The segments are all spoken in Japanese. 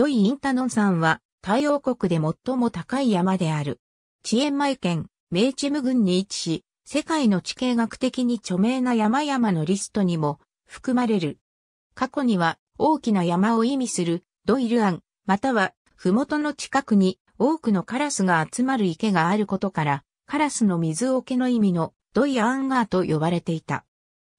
ドイ・インタノン山は、太陽国で最も高い山である。チエンマイ県、メイチム郡に位置し、世界の地形学的に著名な山々のリストにも含まれる。過去には大きな山を意味するドイルアン、または麓の近くに多くのカラスが集まる池があることから、カラスの水桶の意味のドイアンガーと呼ばれていた。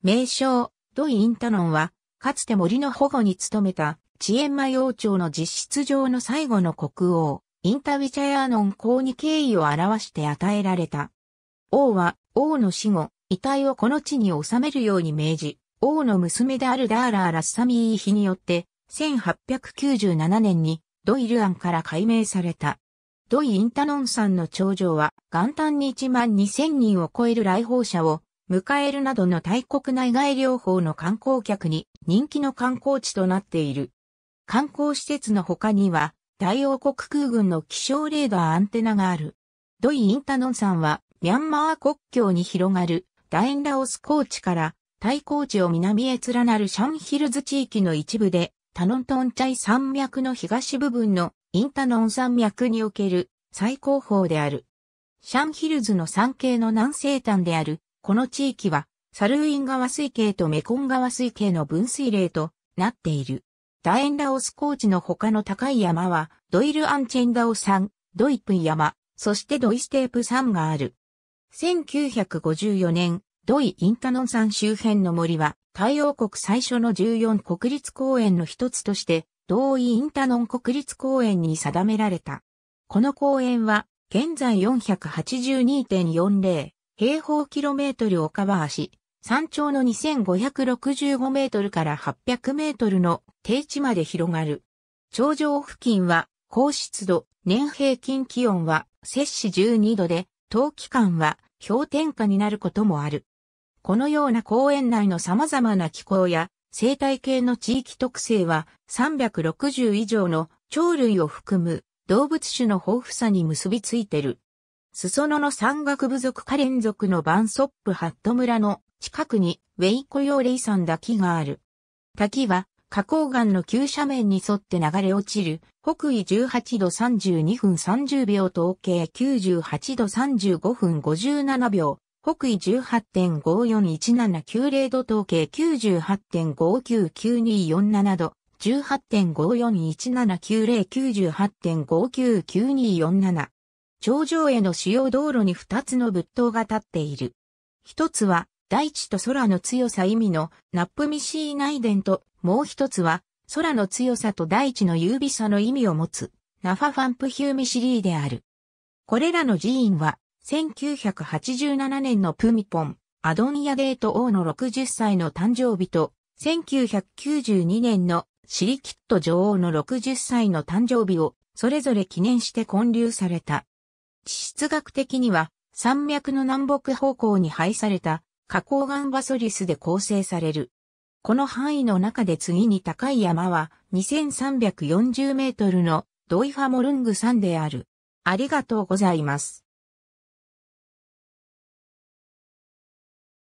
名称、ドイ・インタノンは、かつて森の保護に努めたチエンマ王朝の実質上の最後の国王、インタウィチャヤーノン公に敬意を表して与えられた。王は、王の死後、遺体をこの地に収めるように命じ、王の娘であるダーラー・ラッサミー妃によって、1897年にドイルアンから解明された。ドイ・インタノンさんの頂上は、元旦に1万2000人を超える来訪者を迎えるなどの大国内外療法の観光客に人気の観光地となっている。観光施設の他には、大王国空軍の気象レーダーアンテナがある。ドイ・インタノン山は、ミャンマー国境に広がる、エンラオス高地から、タイ高地を南へ連なるシャンヒルズ地域の一部で、タノントンチャイ山脈の東部分のインタノン山脈における最高峰である。シャンヒルズの山系の南西端である、この地域は、サルーィン川水系とメコン川水系の分水嶺となっている。ダエンラオス高地の他の高い山は、ドイルアンチェンダオ山、ドイプン山、そしてドイステープ山がある。1954年、ドイ・インタノン山周辺の森は、太陽国最初の14国立公園の一つとして、同意インタノン国立公園に定められた。この公園は、現在482.40平方キロメートルをカバーし、山頂の2565メートルから800メートルの低地まで広がる。頂上付近は高湿度、年平均気温は摂氏12度で、冬期間は氷点下になることもある。このような公園内の様々な気候や生態系の地域特性は360以上の鳥類を含む動物種の豊富さに結びついてる。裾野の山岳部族化連続のバンソップハット村の近くにウェイコヨーレイ山滝がある。滝は花崗岩の急斜面に沿って流れ落ちる北緯18度32分30秒統計98度35分57秒北緯18.541790度統計98.599247度18.54179098.599247頂上への主要道路に二つの仏塔が立っている。一つは、大地と空の強さ意味のナップミシーナイデンと、もう一つは、空の強さと大地の優美さの意味を持つ、ナファファンプヒューミシリーである。これらの寺院は、1987年のプミポン、アドンヤデート王の60歳の誕生日と、1992年のシリキット女王の60歳の誕生日を、それぞれ記念して建立された。地質学的には山脈の南北方向に配された花崗岩バソリスで構成される。この範囲の中で次に高い山は2340メートルのドイファモルング山である。ありがとうございます。